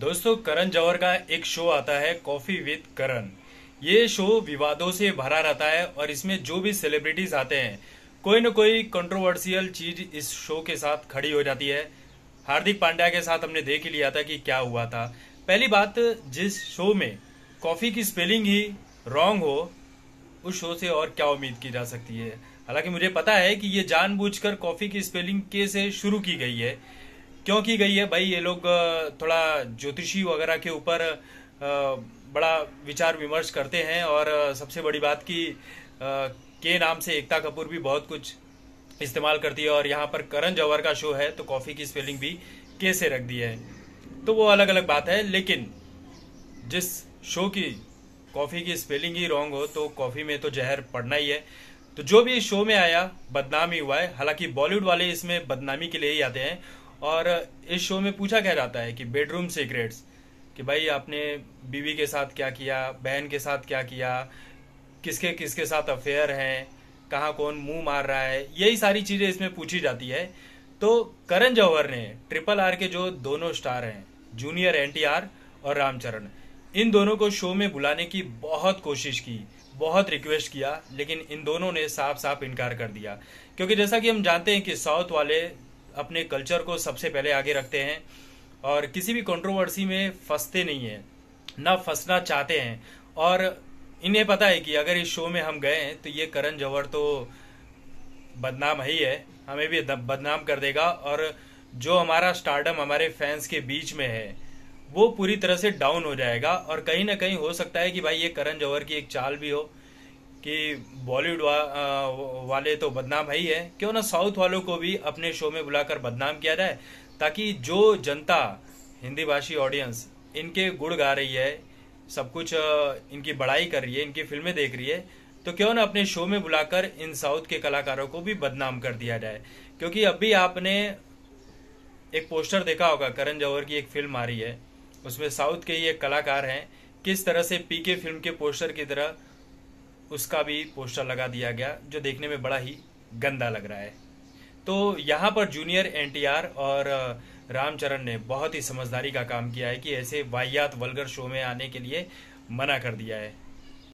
दोस्तों करण जौहर का एक शो आता है कॉफी विद करण ये शो विवादों से भरा रहता है और इसमें जो भी सेलिब्रिटीज आते हैं कोई न कोई कंट्रोवर्सियल चीज इस शो के साथ खड़ी हो जाती है हार्दिक पांड्या के साथ हमने देख ही लिया था कि क्या हुआ था पहली बात जिस शो में कॉफी की स्पेलिंग ही रॉन्ग हो उस शो से और क्या उम्मीद की जा सकती है हालांकि मुझे पता है कि ये जानबूझकर कॉफी की स्पेलिंग के से शुरू की गई है क्यों की गई है भाई ये लोग थोड़ा ज्योतिषी वगैरह के ऊपर बड़ा विचार विमर्श करते हैं और सबसे बड़ी बात की के नाम से एकता कपूर भी बहुत कुछ इस्तेमाल करती है और यहाँ पर करण जौहर का शो है तो कॉफ़ी की स्पेलिंग भी के से रख दी है तो वो अलग अलग बात है लेकिन जिस शो की कॉफ़ी की स्पेलिंग ही रॉन्ग हो तो कॉफ़ी में तो जहर पड़ना ही है तो जो भी इस शो में आया बदनामी हुआ है हालांकि बॉलीवुड वाले इसमें बदनामी के लिए ही आते हैं और इस शो में पूछा क्या जाता है कि बेडरूम सीक्रेट्स कि भाई आपने बीवी के साथ क्या किया बहन के साथ क्या किया किसके किसके साथ अफेयर हैं कहाँ कौन मुंह मार रहा है यही सारी चीज़ें इसमें पूछी जाती है तो करण जौहर ने ट्रिपल आर के जो दोनों स्टार हैं जूनियर एन और रामचरण इन दोनों को शो में बुलाने की बहुत कोशिश की बहुत रिक्वेस्ट किया लेकिन इन दोनों ने साफ साफ इनकार कर दिया क्योंकि जैसा कि हम जानते हैं कि साउथ वाले अपने कल्चर को सबसे पहले आगे रखते हैं और किसी भी कंट्रोवर्सी में फंसते नहीं हैं ना फंसना चाहते हैं और इन्हें पता है कि अगर इस शो में हम गए हैं तो ये करण जौहर तो बदनाम ही है हमें भी बदनाम कर देगा और जो हमारा स्टार्डम हमारे फैंस के बीच में है वो पूरी तरह से डाउन हो जाएगा और कहीं ना कहीं हो सकता है कि भाई ये करण जौहर की एक चाल भी हो कि बॉलीवुड वा, वाले तो बदनाम है ही है क्यों ना साउथ वालों को भी अपने शो में बुलाकर बदनाम किया जाए ताकि जो जनता हिंदी भाषी ऑडियंस इनके गुड़ गा रही है सब कुछ इनकी बड़ाई कर रही है इनकी फिल्में देख रही है तो क्यों ना अपने शो में बुलाकर इन साउथ के कलाकारों को भी बदनाम कर दिया जाए क्योंकि अभी आपने एक पोस्टर देखा होगा करण जौहर की एक फिल्म आ रही है उसमें साउथ के ही एक कलाकार हैं किस तरह से पीके फिल्म के पोस्टर की तरह उसका भी पोस्टर लगा दिया गया जो देखने में बड़ा ही गंदा लग रहा है तो यहाँ पर जूनियर एनटीआर और रामचरण ने बहुत ही समझदारी का काम किया है कि ऐसे वाहियात वलगर शो में आने के लिए मना कर दिया है